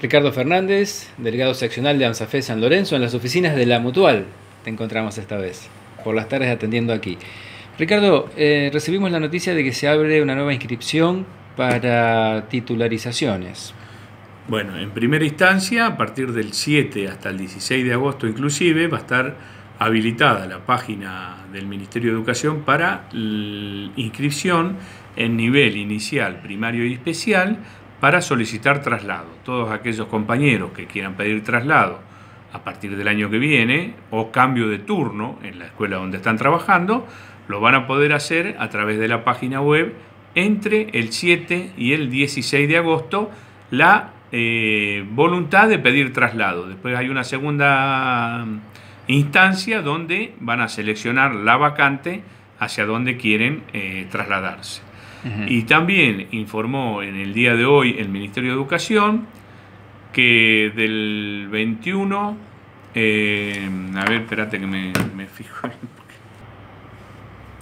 Ricardo Fernández, delegado seccional de ANSAFE San Lorenzo, en las oficinas de la Mutual. Te encontramos esta vez, por las tardes atendiendo aquí. Ricardo, eh, recibimos la noticia de que se abre una nueva inscripción para titularizaciones. Bueno, en primera instancia, a partir del 7 hasta el 16 de agosto inclusive, va a estar habilitada la página del Ministerio de Educación para inscripción en nivel inicial, primario y especial para solicitar traslado. Todos aquellos compañeros que quieran pedir traslado a partir del año que viene o cambio de turno en la escuela donde están trabajando, lo van a poder hacer a través de la página web entre el 7 y el 16 de agosto la eh, voluntad de pedir traslado. Después hay una segunda mm, instancia donde van a seleccionar la vacante hacia donde quieren eh, trasladarse. Y también informó en el día de hoy el Ministerio de Educación que del 21, eh, a ver, espérate que me,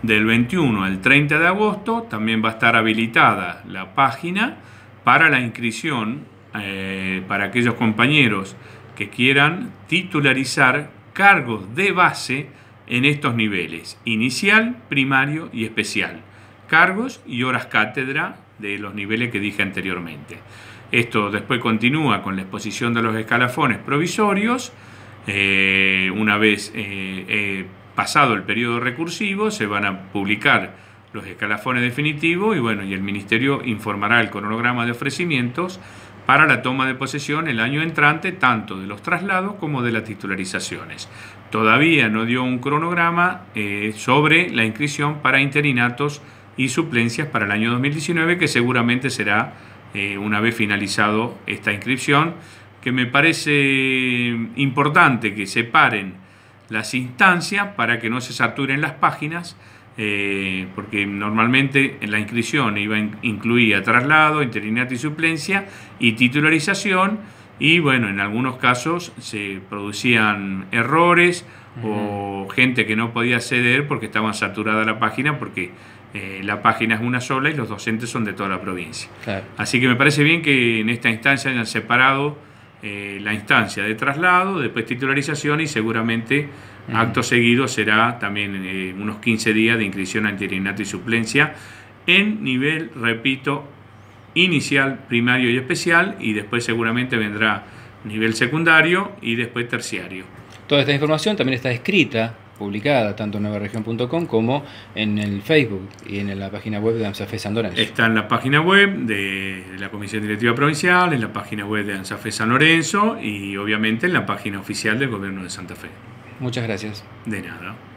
Del 21 al 30 de agosto también va a estar habilitada la página para la inscripción eh, para aquellos compañeros que quieran titularizar cargos de base en estos niveles, inicial, primario y especial cargos y horas cátedra de los niveles que dije anteriormente. Esto después continúa con la exposición de los escalafones provisorios. Eh, una vez eh, pasado el periodo recursivo, se van a publicar los escalafones definitivos y bueno, y el ministerio informará el cronograma de ofrecimientos para la toma de posesión el año entrante, tanto de los traslados como de las titularizaciones. Todavía no dio un cronograma eh, sobre la inscripción para interinatos y suplencias para el año 2019, que seguramente será eh, una vez finalizado esta inscripción, que me parece mm, importante que separen las instancias para que no se saturen las páginas, eh, porque normalmente en la inscripción iba incluía traslado, interinato y suplencia y titularización, y bueno, en algunos casos se producían errores o gente que no podía acceder porque estaba saturada la página porque eh, la página es una sola y los docentes son de toda la provincia. Así que me parece bien que en esta instancia hayan separado eh, la instancia de traslado, después titularización y seguramente acto seguido será también eh, unos 15 días de inscripción antirinato y suplencia en nivel, repito, inicial, primario y especial y después seguramente vendrá nivel secundario y después terciario. Toda esta información también está escrita publicada tanto en nuevaregión.com como en el Facebook y en la página web de ANSAFE San Lorenzo. Está en la página web de la Comisión Directiva Provincial, en la página web de ANSAFE San Lorenzo y obviamente en la página oficial del Gobierno de Santa Fe. Muchas gracias. De nada.